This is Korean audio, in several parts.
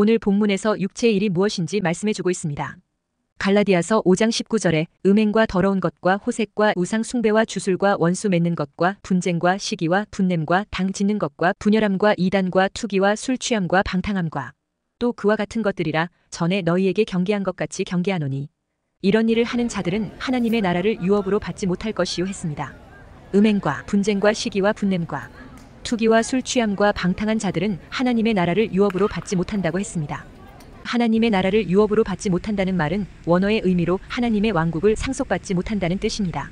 오늘 본문에서 육체의 일이 무엇인지 말씀해주고 있습니다. 갈라디아서 5장 19절에 음행과 더러운 것과 호색과 우상 숭배와 주술과 원수 맺는 것과 분쟁과 시기와 분냄과 당 짓는 것과 분열함과 이단과 투기와 술 취함과 방탕함과 또 그와 같은 것들이라 전에 너희에게 경계한 것 같이 경계하노니 이런 일을 하는 자들은 하나님의 나라를 유업으로 받지 못할 것이요 했습니다. 음행과 분쟁과 시기와 분냄과 투기와 술 취함과 방탕한 자들은 하나님의 나라를 유업으로 받지 못한다고 했습니다. 하나님의 나라를 유업으로 받지 못한다는 말은 원어의 의미로 하나님의 왕국을 상속받지 못한다는 뜻입니다.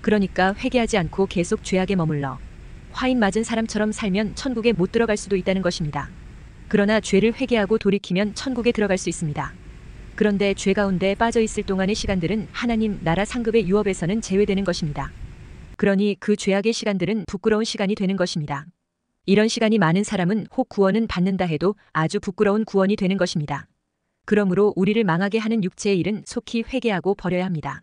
그러니까 회개하지 않고 계속 죄악에 머물러 화인 맞은 사람처럼 살면 천국에 못 들어갈 수도 있다는 것입니다. 그러나 죄를 회개하고 돌이키면 천국에 들어갈 수 있습니다. 그런데 죄 가운데 빠져 있을 동안의 시간들은 하나님 나라 상급의 유업에서는 제외되는 것입니다. 그러니 그 죄악의 시간들은 부끄러운 시간이 되는 것입니다. 이런 시간이 많은 사람은 혹 구원은 받는다 해도 아주 부끄러운 구원이 되는 것입니다. 그러므로 우리를 망하게 하는 육체의 일은 속히 회개하고 버려야 합니다.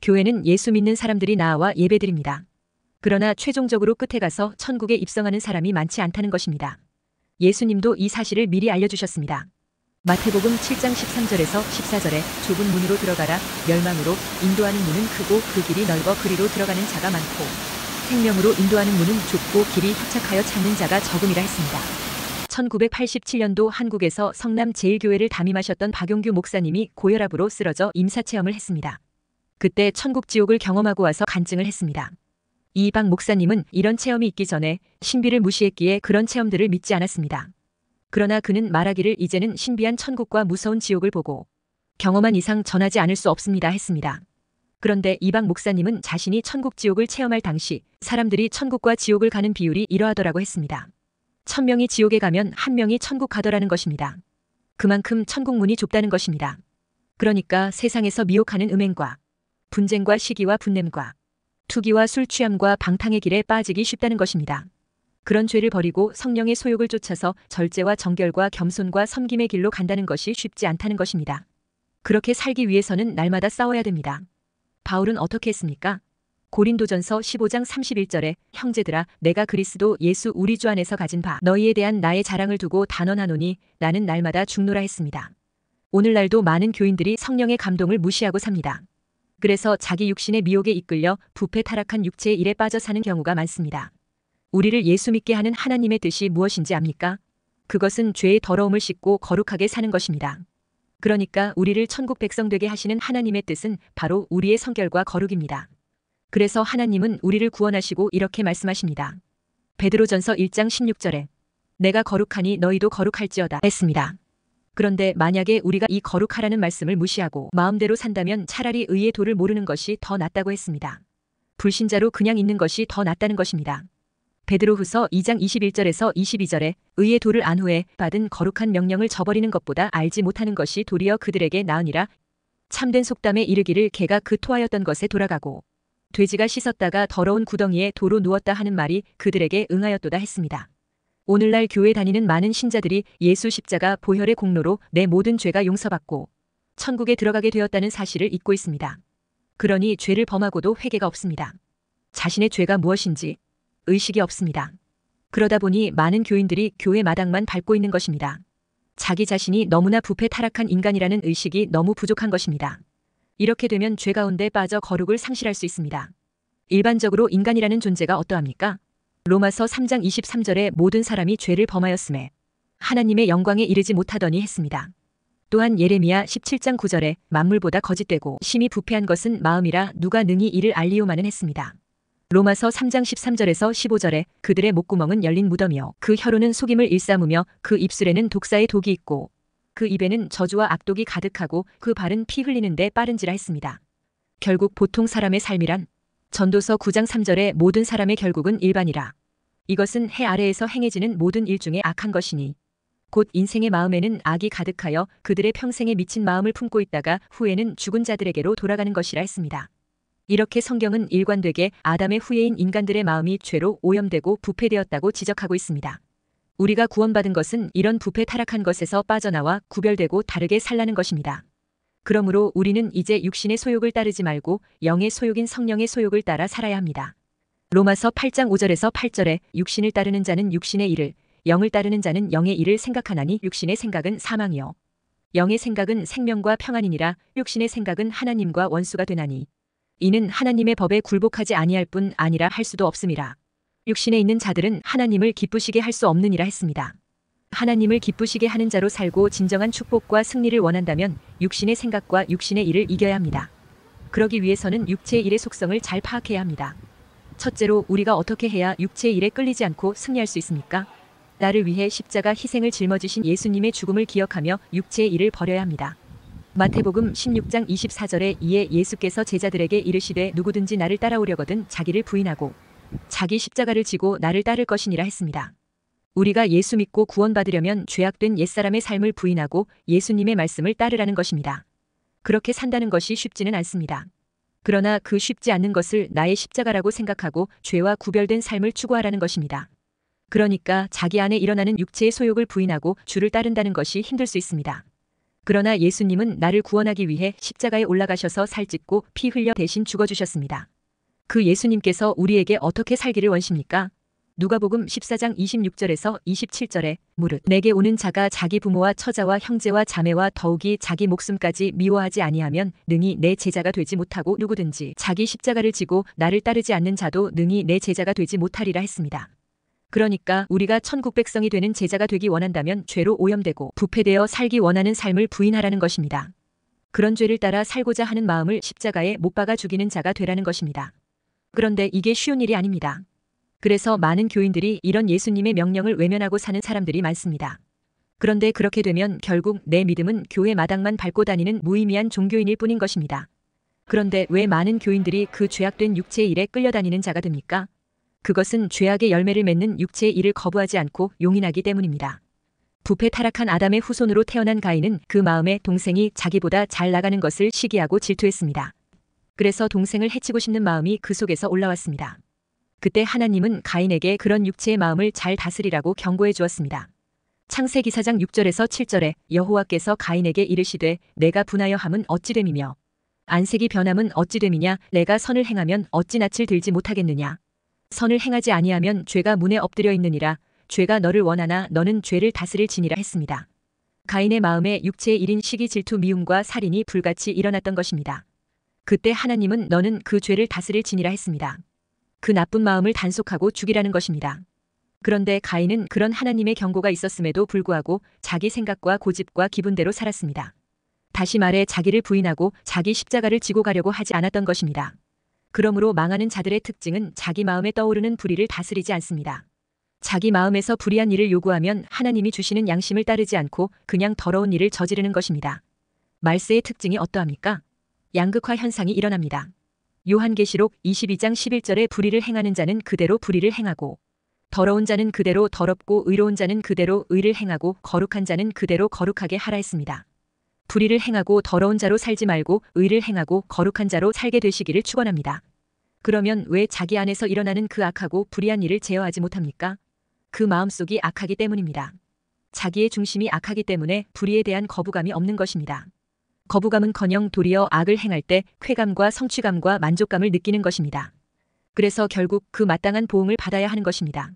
교회는 예수 믿는 사람들이 나와 예배드립니다. 그러나 최종적으로 끝에 가서 천국에 입성하는 사람이 많지 않다는 것입니다. 예수님도 이 사실을 미리 알려주셨습니다. 마태복음 7장 13절에서 14절에 좁은 문으로 들어가라 멸망으로 인도하는 문은 크고 그 길이 넓어 그리로 들어가는 자가 많고 생명으로 인도하는 문은 좁고 길이 협착하여 찾는 자가 적음이라 했습니다. 1987년도 한국에서 성남 제일교회를 담임하셨던 박용규 목사님이 고혈압으로 쓰러져 임사체험을 했습니다. 그때 천국 지옥을 경험하고 와서 간증을 했습니다. 이방 목사님은 이런 체험이 있기 전에 신비를 무시했기에 그런 체험들을 믿지 않았습니다. 그러나 그는 말하기를 이제는 신비한 천국과 무서운 지옥을 보고 경험한 이상 전하지 않을 수 없습니다 했습니다. 그런데 이방 목사님은 자신이 천국 지옥을 체험할 당시 사람들이 천국과 지옥을 가는 비율이 이러하더라고 했습니다. 천명이 지옥에 가면 한 명이 천국 가더라는 것입니다. 그만큼 천국 문이 좁다는 것입니다. 그러니까 세상에서 미혹하는 음행과 분쟁과 시기와 분냄과 투기와 술 취함과 방탕의 길에 빠지기 쉽다는 것입니다. 그런 죄를 버리고 성령의 소욕을 쫓아서 절제와 정결과 겸손과 섬김의 길로 간다는 것이 쉽지 않다는 것입니다. 그렇게 살기 위해서는 날마다 싸워야 됩니다. 바울은 어떻게 했습니까? 고린도전서 15장 31절에 형제들아 내가 그리스도 예수 우리 주 안에서 가진 바 너희에 대한 나의 자랑을 두고 단언하노니 나는 날마다 죽노라 했습니다. 오늘날도 많은 교인들이 성령의 감동을 무시하고 삽니다. 그래서 자기 육신의 미혹에 이끌려 부패 타락한 육체의 일에 빠져 사는 경우가 많습니다. 우리를 예수 믿게 하는 하나님의 뜻이 무엇인지 압니까? 그것은 죄의 더러움을 씻고 거룩하게 사는 것입니다. 그러니까 우리를 천국 백성 되게 하시는 하나님의 뜻은 바로 우리의 성결과 거룩입니다. 그래서 하나님은 우리를 구원하시고 이렇게 말씀하십니다. 베드로전서 1장 16절에 내가 거룩하니 너희도 거룩할지어다 했습니다. 그런데 만약에 우리가 이 거룩하라는 말씀을 무시하고 마음대로 산다면 차라리 의의 도를 모르는 것이 더 낫다고 했습니다. 불신자로 그냥 있는 것이 더 낫다는 것입니다. 베드로후서 2장 21절에서 22절에 의의 도를 안 후에 받은 거룩한 명령을 저버리는 것보다 알지 못하는 것이 도리어 그들에게 나으니라 참된 속담에 이르기를 개가 그 토하였던 것에 돌아가고 돼지가 씻었다가 더러운 구덩이에 도로 누웠다 하는 말이 그들에게 응하였도다 했습니다. 오늘날 교회 다니는 많은 신자들이 예수 십자가 보혈의 공로로 내 모든 죄가 용서받고 천국에 들어가게 되었다는 사실을 잊고 있습니다. 그러니 죄를 범하고도 회개가 없습니다. 자신의 죄가 무엇인지 의식이 없습니다. 그러다 보니 많은 교인들이 교회 마당만 밟고 있는 것입니다. 자기 자신이 너무나 부패 타락한 인간이라는 의식이 너무 부족한 것입니다. 이렇게 되면 죄 가운데 빠져 거룩을 상실할 수 있습니다. 일반적으로 인간이라는 존재가 어떠합니까? 로마서 3장 23절에 모든 사람이 죄를 범하였음에 하나님의 영광에 이르지 못하더니 했습니다. 또한 예레미야 17장 9절에 만물보다 거짓되고 심히 부패한 것은 마음이라 누가 능히 이를 알리오마는 했습니다. 로마서 3장 13절에서 15절에 그들의 목구멍은 열린 무덤이요 그 혀로는 속임을 일삼으며 그 입술에는 독사의 독이 있고 그 입에는 저주와 악독이 가득하고 그 발은 피 흘리는데 빠른지라 했습니다. 결국 보통 사람의 삶이란 전도서 9장 3절에 모든 사람의 결국은 일반이라. 이것은 해 아래에서 행해지는 모든 일 중에 악한 것이니 곧 인생의 마음에는 악이 가득하여 그들의 평생에 미친 마음을 품고 있다가 후에는 죽은 자들에게로 돌아가는 것이라 했습니다. 이렇게 성경은 일관되게 아담의 후예인 인간들의 마음이 죄로 오염되고 부패되었다고 지적하고 있습니다. 우리가 구원받은 것은 이런 부패 타락한 것에서 빠져나와 구별되고 다르게 살라는 것입니다. 그러므로 우리는 이제 육신의 소욕을 따르지 말고 영의 소욕인 성령의 소욕을 따라 살아야 합니다. 로마서 8장 5절에서 8절에 육신을 따르는 자는 육신의 일을, 영을 따르는 자는 영의 일을 생각하나니 육신의 생각은 사망이요. 영의 생각은 생명과 평안이니라 육신의 생각은 하나님과 원수가 되나니 이는 하나님의 법에 굴복하지 아니할 뿐 아니라 할 수도 없습니다 육신에 있는 자들은 하나님을 기쁘시게 할 수 없느니라 했습니다. 하나님을 기쁘시게 하는 자로 살고 진정한 축복과 승리를 원한다면 육신의 생각과 육신의 일을 이겨야 합니다. 그러기 위해서는 육체의 일의 속성을 잘 파악해야 합니다. 첫째로 우리가 어떻게 해야 육체의 일에 끌리지 않고 승리할 수 있습니까? 나를 위해 십자가 희생을 짊어지신 예수님의 죽음을 기억하며 육체의 일을 버려야 합니다. 마태복음 16장 24절에 이에 예수께서 제자들에게 이르시되 누구든지 나를 따라오려거든 자기를 부인하고 자기 십자가를 지고 나를 따를 것이니라 했습니다. 우리가 예수 믿고 구원받으려면 죄악된 옛사람의 삶을 부인하고 예수님의 말씀을 따르라는 것입니다. 그렇게 산다는 것이 쉽지는 않습니다. 그러나 그 쉽지 않는 것을 나의 십자가라고 생각하고 죄와 구별된 삶을 추구하라는 것입니다. 그러니까 자기 안에 일어나는 육체의 소욕을 부인하고 주를 따른다는 것이 힘들 수 있습니다. 그러나 예수님은 나를 구원하기 위해 십자가에 올라가셔서 살찢고 피 흘려 대신 죽어주셨습니다. 그 예수님께서 우리에게 어떻게 살기를 원십니까? 누가복음 14장 26절에서 27절에 무릇 내게 오는 자가 자기 부모와 처자와 형제와 자매와 더욱이 자기 목숨까지 미워하지 아니하면 능히 내 제자가 되지 못하고 누구든지 자기 십자가를 지고 나를 따르지 않는 자도 능히 내 제자가 되지 못하리라 했습니다. 그러니까 우리가 천국 백성이 되는 제자가 되기 원한다면 죄로 오염되고 부패되어 살기 원하는 삶을 부인하라는 것입니다. 그런 죄를 따라 살고자 하는 마음을 십자가에 못 박아 죽이는 자가 되라는 것입니다. 그런데 이게 쉬운 일이 아닙니다. 그래서 많은 교인들이 이런 예수님의 명령을 외면하고 사는 사람들이 많습니다. 그런데 그렇게 되면 결국 내 믿음은 교회 마당만 밟고 다니는 무의미한 종교인일 뿐인 것입니다. 그런데 왜 많은 교인들이 그 죄악된 육체의 일에 끌려다니는 자가 됩니까? 그것은 죄악의 열매를 맺는 육체의 일을 거부하지 않고 용인하기 때문입니다. 부패 타락한 아담의 후손으로 태어난 가인은 그 마음에 동생이 자기보다 잘 나가는 것을 시기하고 질투했습니다. 그래서 동생을 해치고 싶는 마음이 그 속에서 올라왔습니다. 그때 하나님은 가인에게 그런 육체의 마음을 잘 다스리라고 경고해 주었습니다. 창세기 4장 6절에서 7절에 여호와께서 가인에게 이르시되 내가 분하여 함은 어찌됨이며 안색이 변함은 어찌됨이냐 내가 선을 행하면 어찌 낯을 들지 못하겠느냐 선을 행하지 아니하면 죄가 문에 엎드려 있느니라 죄가 너를 원하나 너는 죄를 다스릴지니라 했습니다. 가인의 마음에 육체의 일인 시기 질투 미움과 살인이 불같이 일어났던 것입니다. 그때 하나님은 너는 그 죄를 다스릴지니라 했습니다. 그 나쁜 마음을 단속하고 죽이라는 것입니다. 그런데 가인은 그런 하나님의 경고가 있었음에도 불구하고 자기 생각과 고집과 기분대로 살았습니다. 다시 말해 자기를 부인하고 자기 십자가를 지고 가려고 하지 않았던 것입니다. 그러므로 망하는 자들의 특징은 자기 마음에 떠오르는 불의를 다스리지 않습니다. 자기 마음에서 불의한 일을 요구하면 하나님이 주시는 양심을 따르지 않고 그냥 더러운 일을 저지르는 것입니다. 말세의 특징이 어떠합니까? 양극화 현상이 일어납니다. 요한계시록 22장 11절에 불의를 행하는 자는 그대로 불의를 행하고 더러운 자는 그대로 더럽고 의로운 자는 그대로 의를 행하고 거룩한 자는 그대로 거룩하게 하라 했습니다. 불의를 행하고 더러운 자로 살지 말고 의를 행하고 거룩한 자로 살게 되시기를 축원합니다. 그러면 왜 자기 안에서 일어나는 그 악하고 불의한 일을 제어하지 못합니까? 그 마음속이 악하기 때문입니다. 자기의 중심이 악하기 때문에 불의에 대한 거부감이 없는 것입니다. 거부감은커녕 도리어 악을 행할 때 쾌감과 성취감과 만족감을 느끼는 것입니다. 그래서 결국 그 마땅한 보응을 받아야 하는 것입니다.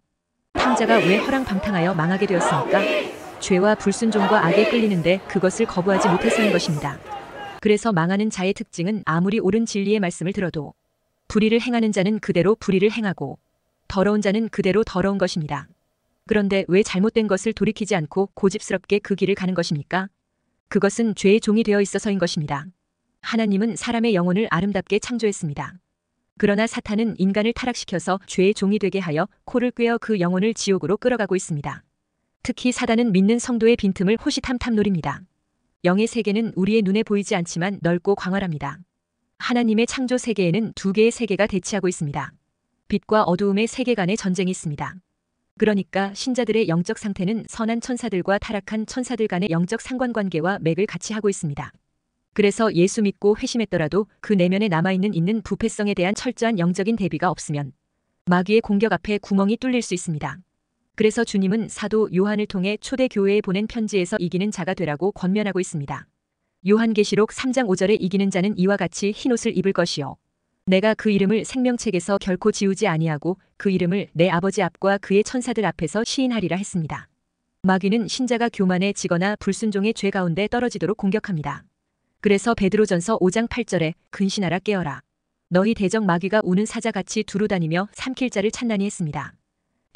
탕자가 왜 허랑방탕하여 망하게 되었습니까? 죄와 불순종과 악에 끌리는데 그것을 거부하지 못해서인 것입니다. 그래서 망하는 자의 특징은 아무리 옳은 진리의 말씀을 들어도 불의를 행하는 자는 그대로 불의를 행하고 더러운 자는 그대로 더러운 것입니다. 그런데 왜 잘못된 것을 돌이키지 않고 고집스럽게 그 길을 가는 것입니까? 그것은 죄의 종이 되어 있어서인 것입니다. 하나님은 사람의 영혼을 아름답게 창조했습니다. 그러나 사탄은 인간을 타락시켜서 죄의 종이 되게 하여 코를 꿰어 그 영혼을 지옥으로 끌어가고 있습니다. 특히 사단은 믿는 성도의 빈틈을 호시탐탐 노립니다. 영의 세계는 우리의 눈에 보이지 않지만 넓고 광활합니다. 하나님의 창조 세계에는 두 개의 세계가 대치하고 있습니다. 빛과 어두움의 세계 간의 전쟁이 있습니다. 그러니까 신자들의 영적 상태는 선한 천사들과 타락한 천사들 간의 영적 상관관계와 맥을 같이 하고 있습니다. 그래서 예수 믿고 회심했더라도 그 내면에 남아있는 있는 부패성에 대한 철저한 영적인 대비가 없으면 마귀의 공격 앞에 구멍이 뚫릴 수 있습니다. 그래서 주님은 사도 요한을 통해 초대 교회에 보낸 편지에서 이기는 자가 되라고 권면하고 있습니다. 요한계시록 3장 5절에 이기는 자는 이와 같이 흰옷을 입을 것이요. 내가 그 이름을 생명책에서 결코 지우지 아니하고 그 이름을 내 아버지 앞과 그의 천사들 앞에서 시인하리라 했습니다. 마귀는 신자가 교만에 지거나 불순종의 죄 가운데 떨어지도록 공격합니다. 그래서 베드로전서 5장 8절에 근신하라 깨어라. 너희 대적 마귀가 우는 사자같이 두루 다니며 삼킬 자를 찾나니 했습니다.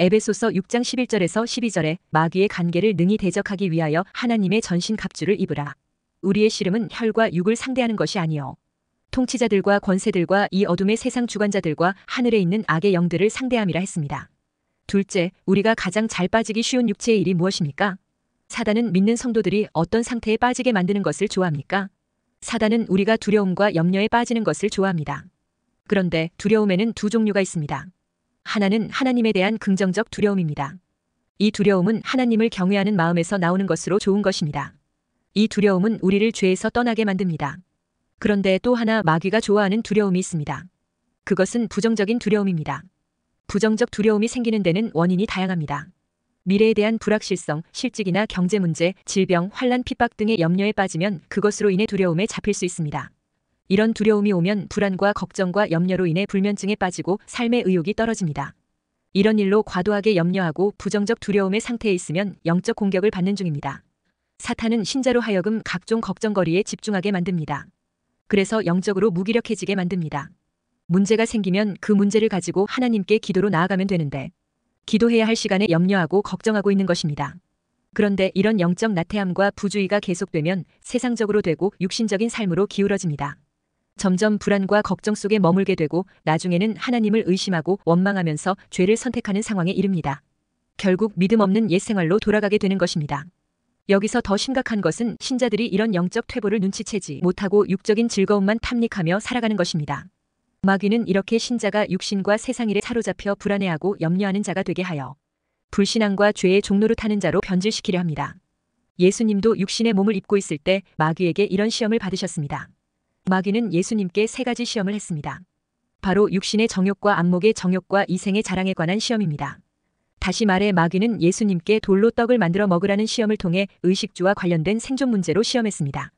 에베소서 6장 11절에서 12절에 마귀의 간계를 능히 대적하기 위하여 하나님의 전신 갑주를 입으라. 우리의 씨름은 혈과 육을 상대하는 것이 아니요 통치자들과 권세들과 이 어둠의 세상 주관자들과 하늘에 있는 악의 영들을 상대함이라 했습니다. 둘째, 우리가 가장 잘 빠지기 쉬운 육체의 일이 무엇입니까? 사단은 믿는 성도들이 어떤 상태에 빠지게 만드는 것을 좋아합니까? 사단은 우리가 두려움과 염려에 빠지는 것을 좋아합니다. 그런데 두려움에는 두 종류가 있습니다. 하나는 하나님에 대한 긍정적 두려움입니다. 이 두려움은 하나님을 경외하는 마음에서 나오는 것으로 좋은 것입니다. 이 두려움은 우리를 죄에서 떠나게 만듭니다. 그런데 또 하나 마귀가 좋아하는 두려움이 있습니다. 그것은 부정적인 두려움입니다. 부정적 두려움이 생기는 데는 원인이 다양합니다. 미래에 대한 불확실성, 실직이나 경제 문제, 질병, 환란 핍박 등의 염려에 빠지면 그것으로 인해 두려움에 잡힐 수 있습니다. 이런 두려움이 오면 불안과 걱정과 염려로 인해 불면증에 빠지고 삶의 의욕이 떨어집니다. 이런 일로 과도하게 염려하고 부정적 두려움의 상태에 있으면 영적 공격을 받는 중입니다. 사탄은 신자로 하여금 각종 걱정거리에 집중하게 만듭니다. 그래서 영적으로 무기력해지게 만듭니다. 문제가 생기면 그 문제를 가지고 하나님께 기도로 나아가면 되는데 기도해야 할 시간에 염려하고 걱정하고 있는 것입니다. 그런데 이런 영적 나태함과 부주의가 계속되면 세상적으로 되고 육신적인 삶으로 기울어집니다. 점점 불안과 걱정 속에 머물게 되고 나중에는 하나님을 의심하고 원망하면서 죄를 선택하는 상황에 이릅니다. 결국 믿음 없는 옛 생활로 돌아가게 되는 것입니다. 여기서 더 심각한 것은 신자들이 이런 영적 퇴보를 눈치채지 못하고 육적인 즐거움만 탐닉하며 살아가는 것입니다. 마귀는 이렇게 신자가 육신과 세상 일에 사로잡혀 불안해하고 염려하는 자가 되게 하여 불신앙과 죄의 종로를 타는 자로 변질시키려 합니다. 예수님도 육신의 몸을 입고 있을 때 마귀에게 이런 시험을 받으셨습니다. 마귀는 예수님께 세 가지 시험을 했습니다. 바로 육신의 정욕과 안목의 정욕과 이생의 자랑에 관한 시험입니다. 다시 말해 마귀는 예수님께 돌로 떡을 만들어 먹으라는 시험을 통해 의식주와 관련된 생존 문제로 시험했습니다.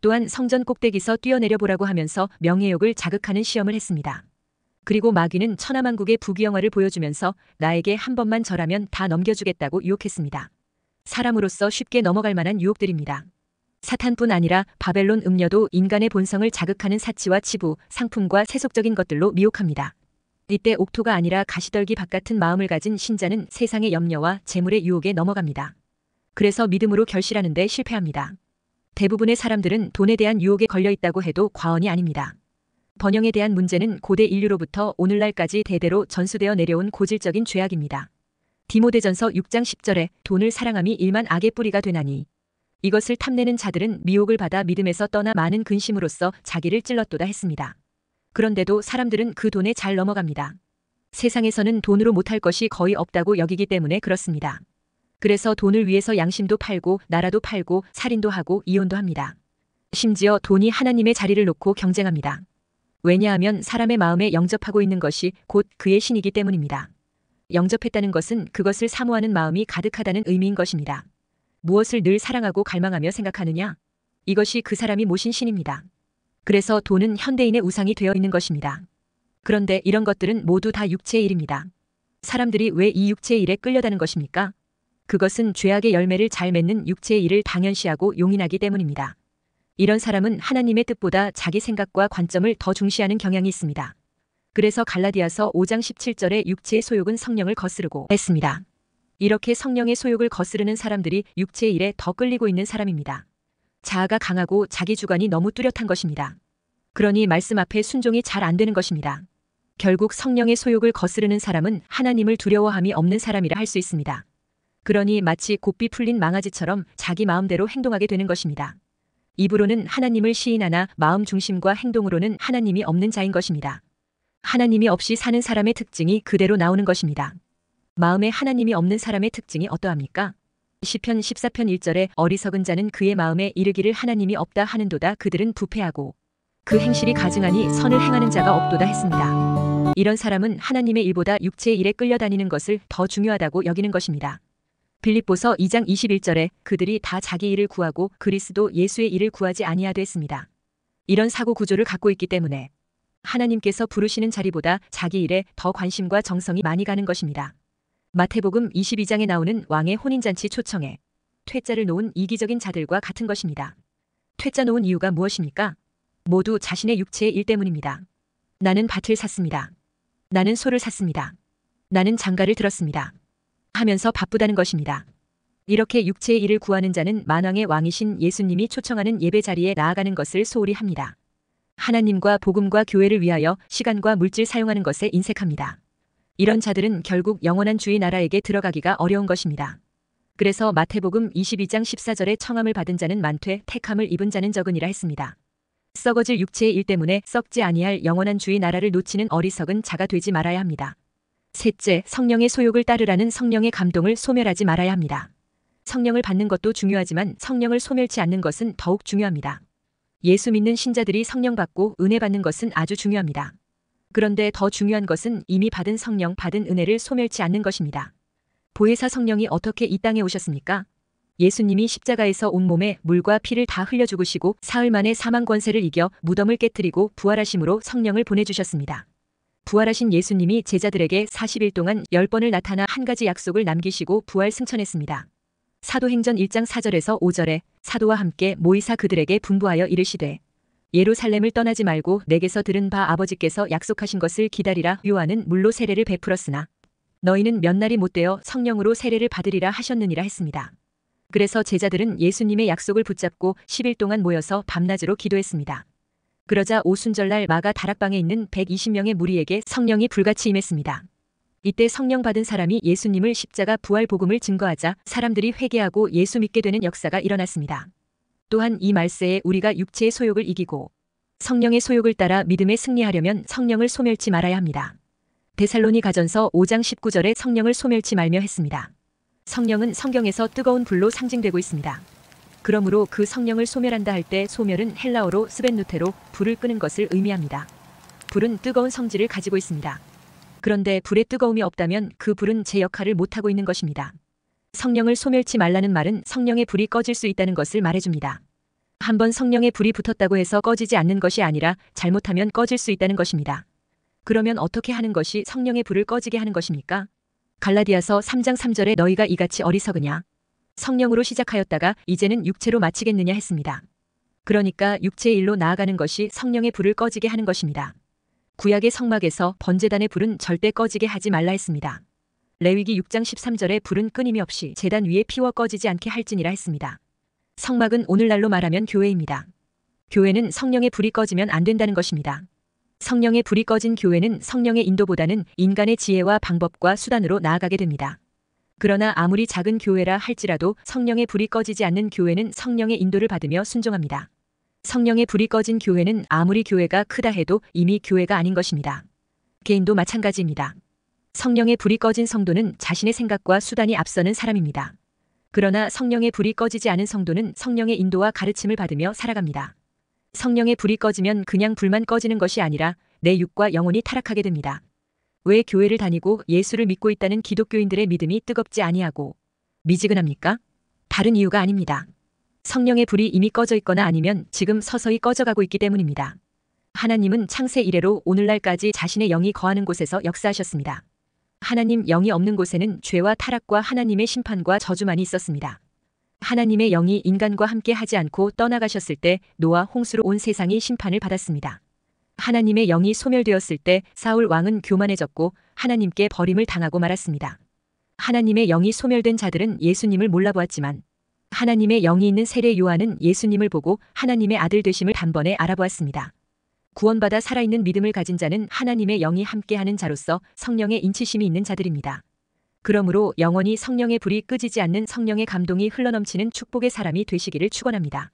또한 성전 꼭대기서 뛰어내려 보라고 하면서 명예욕을 자극하는 시험을 했습니다. 그리고 마귀는 천하만국의 부귀영화를 보여주면서 나에게 한 번만 절하면 다 넘겨주겠다고 유혹했습니다. 사람으로서 쉽게 넘어갈 만한 유혹들입니다. 사탄뿐 아니라 바벨론 음녀도 인간의 본성을 자극하는 사치와 치부, 상품과 세속적인 것들로 미혹합니다. 이때 옥토가 아니라 가시덜기 바깥은 마음을 가진 신자는 세상의 염려와 재물의 유혹에 넘어갑니다. 그래서 믿음으로 결실하는데 실패합니다. 대부분의 사람들은 돈에 대한 유혹에 걸려 있다고 해도 과언이 아닙니다. 번영에 대한 문제는 고대 인류로부터 오늘날까지 대대로 전수되어 내려온 고질적인 죄악입니다. 디모대전서 6장 10절에 돈을 사랑함이 일만 악의 뿌리가 되나니 이것을 탐내는 자들은 미혹을 받아 믿음에서 떠나 많은 근심으로써 자기를 찔렀도다 했습니다. 그런데도 사람들은 그 돈에 잘 넘어갑니다. 세상에서는 돈으로 못할 것이 거의 없다고 여기기 때문에 그렇습니다. 그래서 돈을 위해서 양심도 팔고 나라도 팔고 살인도 하고 이혼도 합니다. 심지어 돈이 하나님의 자리를 놓고 경쟁합니다. 왜냐하면 사람의 마음에 영접하고 있는 것이 곧 그의 신이기 때문입니다. 영접했다는 것은 그것을 사모하는 마음이 가득하다는 의미인 것입니다. 무엇을 늘 사랑하고 갈망하며 생각하느냐? 이것이 그 사람이 모신 신입니다. 그래서 돈은 현대인의 우상이 되어 있는 것입니다. 그런데 이런 것들은 모두 다 육체의 일입니다. 사람들이 왜 이 육체의 일에 끌려다는 것입니까? 그것은 죄악의 열매를 잘 맺는 육체의 일을 당연시하고 용인하기 때문입니다. 이런 사람은 하나님의 뜻보다 자기 생각과 관점을 더 중시하는 경향이 있습니다. 그래서 갈라디아서 5장 17절에 육체의 소욕은 성령을 거스르고 했습니다. 이렇게 성령의 소욕을 거스르는 사람들이 육체의 일에 더 끌리고 있는 사람입니다. 자아가 강하고 자기 주관이 너무 뚜렷한 것입니다. 그러니 말씀 앞에 순종이 잘 안 되는 것입니다. 결국 성령의 소욕을 거스르는 사람은 하나님을 두려워함이 없는 사람이라 할 수 있습니다. 그러니 마치 곱비 풀린 망아지처럼 자기 마음대로 행동하게 되는 것입니다. 입으로는 하나님을 시인하나 마음 중심과 행동으로는 하나님이 없는 자인 것입니다. 하나님이 없이 사는 사람의 특징이 그대로 나오는 것입니다. 마음에 하나님이 없는 사람의 특징이 어떠합니까? 1 0편 14편 1절에 어리석은 자는 그의 마음에 이르기를 하나님이 없다 하는도다 그들은 부패하고 그 행실이 가증하니 선을 행하는 자가 없도다 했습니다. 이런 사람은 하나님의 일보다 육체의 일에 끌려다니는 것을 더 중요하다고 여기는 것입니다. 빌립보서 2장 21절에 그들이 다 자기 일을 구하고 그리스도 예수의 일을 구하지 아니하되 했습니다. 이런 사고 구조를 갖고 있기 때문에 하나님께서 부르시는 자리보다 자기 일에 더 관심과 정성이 많이 가는 것입니다. 마태복음 22장에 나오는 왕의 혼인잔치 초청에 퇴짜를 놓은 이기적인 자들과 같은 것입니다. 퇴짜 놓은 이유가 무엇입니까? 모두 자신의 육체의 일 때문입니다. 나는 밭을 샀습니다. 나는 소를 샀습니다. 나는 장가를 들었습니다. 하면서 바쁘다는 것입니다. 이렇게 육체의 일을 구하는 자는 만왕의 왕이신 예수님이 초청하는 예배 자리에 나아가는 것을 소홀히 합니다. 하나님과 복음과 교회를 위하여 시간과 물질 사용하는 것에 인색합니다. 이런 자들은 결국 영원한 주의 나라에게 들어가기가 어려운 것입니다. 그래서 마태복음 22장 14절에 청함을 받은 자는 많되 택함을 입은 자는 적은이라 했습니다. 썩어질 육체의 일 때문에 썩지 아니할 영원한 주의 나라를 놓치는 어리석은 자가 되지 말아야 합니다. 셋째, 성령의 소욕을 따르라는 성령의 감동을 소멸하지 말아야 합니다. 성령을 받는 것도 중요하지만 성령을 소멸치 않는 것은 더욱 중요합니다. 예수 믿는 신자들이 성령 받고 은혜 받는 것은 아주 중요합니다. 그런데 더 중요한 것은 이미 받은 성령, 받은 은혜를 소멸치 않는 것입니다. 보혜사 성령이 어떻게 이 땅에 오셨습니까? 예수님이 십자가에서 온몸에 물과 피를 다 흘려 죽으시고 사흘 만에 사망 권세를 이겨 무덤을 깨뜨리고 부활하심으로 성령을 보내주셨습니다. 부활하신 예수님이 제자들에게 40일 동안 10번을 나타나 한 가지 약속을 남기시고 부활 승천했습니다. 사도행전 1장 4절에서 5절에 사도와 함께 모이사 그들에게 분부하여 이르시되 예루살렘을 떠나지 말고 내게서 들은 바 아버지께서 약속하신 것을 기다리라 요한은 물로 세례를 베풀었으나 너희는 몇 날이 못되어 성령으로 세례를 받으리라 하셨느니라 했습니다. 그래서 제자들은 예수님의 약속을 붙잡고 10일 동안 모여서 밤낮으로 기도했습니다. 그러자 오순절날 마가 다락방에 있는 120명의 무리에게 성령이 불같이 임했습니다. 이때 성령 받은 사람이 예수님을 십자가 부활 복음을 증거하자 사람들이 회개하고 예수 믿게 되는 역사가 일어났습니다. 또한 이 말세에 우리가 육체의 소욕을 이기고 성령의 소욕을 따라 믿음에 승리하려면 성령을 소멸치 말아야 합니다. 데살로니 가전서 5장 19절에 성령을 소멸치 말며 했습니다. 성령은 성경에서 뜨거운 불로 상징되고 있습니다. 그러므로 그 성령을 소멸한다 할 때 소멸은 헬라어로 스벤누테로 불을 끄는 것을 의미합니다. 불은 뜨거운 성질을 가지고 있습니다. 그런데 불의 뜨거움이 없다면 그 불은 제 역할을 못하고 있는 것입니다. 성령을 소멸치 말라는 말은 성령의 불이 꺼질 수 있다는 것을 말해줍니다. 한번 성령의 불이 붙었다고 해서 꺼지지 않는 것이 아니라 잘못하면 꺼질 수 있다는 것입니다. 그러면 어떻게 하는 것이 성령의 불을 꺼지게 하는 것입니까? 갈라디아서 3장 3절에 너희가 이같이 어리석으냐? 성령으로 시작하였다가 이제는 육체로 마치겠느냐 했습니다. 그러니까 육체의 일로 나아가는 것이 성령의 불을 꺼지게 하는 것입니다. 구약의 성막에서 번제단의 불은 절대 꺼지게 하지 말라 했습니다. 레위기 6장 13절에 불은 끊임없이 재단 위에 피워 꺼지지 않게 할지니라 했습니다. 성막은 오늘날로 말하면 교회입니다. 교회는 성령의 불이 꺼지면 안 된다는 것입니다. 성령의 불이 꺼진 교회는 성령의 인도보다는 인간의 지혜와 방법과 수단으로 나아가게 됩니다. 그러나 아무리 작은 교회라 할지라도 성령의 불이 꺼지지 않는 교회는 성령의 인도를 받으며 순종합니다. 성령의 불이 꺼진 교회는 아무리 교회가 크다 해도 이미 교회가 아닌 것입니다. 개인도 마찬가지입니다. 성령의 불이 꺼진 성도는 자신의 생각과 수단이 앞서는 사람입니다. 그러나 성령의 불이 꺼지지 않은 성도는 성령의 인도와 가르침을 받으며 살아갑니다. 성령의 불이 꺼지면 그냥 불만 꺼지는 것이 아니라 내 육과 영혼이 타락하게 됩니다. 왜 교회를 다니고 예수를 믿고 있다는 기독교인들의 믿음이 뜨겁지 아니하고 미지근합니까? 다른 이유가 아닙니다. 성령의 불이 이미 꺼져 있거나 아니면 지금 서서히 꺼져가고 있기 때문입니다. 하나님은 창세 이래로 오늘날까지 자신의 영이 거하는 곳에서 역사하셨습니다. 하나님 영이 없는 곳에는 죄와 타락과 하나님의 심판과 저주만이 있었습니다. 하나님의 영이 인간과 함께 하지 않고 떠나가셨을 때 노아 홍수로 온 세상이 심판을 받았습니다. 하나님의 영이 소멸되었을 때 사울 왕은 교만해졌고 하나님께 버림을 당하고 말았습니다. 하나님의 영이 소멸된 자들은 예수님을 몰라보았지만 하나님의 영이 있는 세례 요한은 예수님을 보고 하나님의 아들 되심을 단번에 알아보았습니다. 구원받아 살아있는 믿음을 가진 자는 하나님의 영이 함께하는 자로서 성령의 인치심이 있는 자들입니다. 그러므로 영원히 성령의 불이 끄지지 않는 성령의 감동이 흘러넘치는 축복의 사람이 되시기를 축원합니다.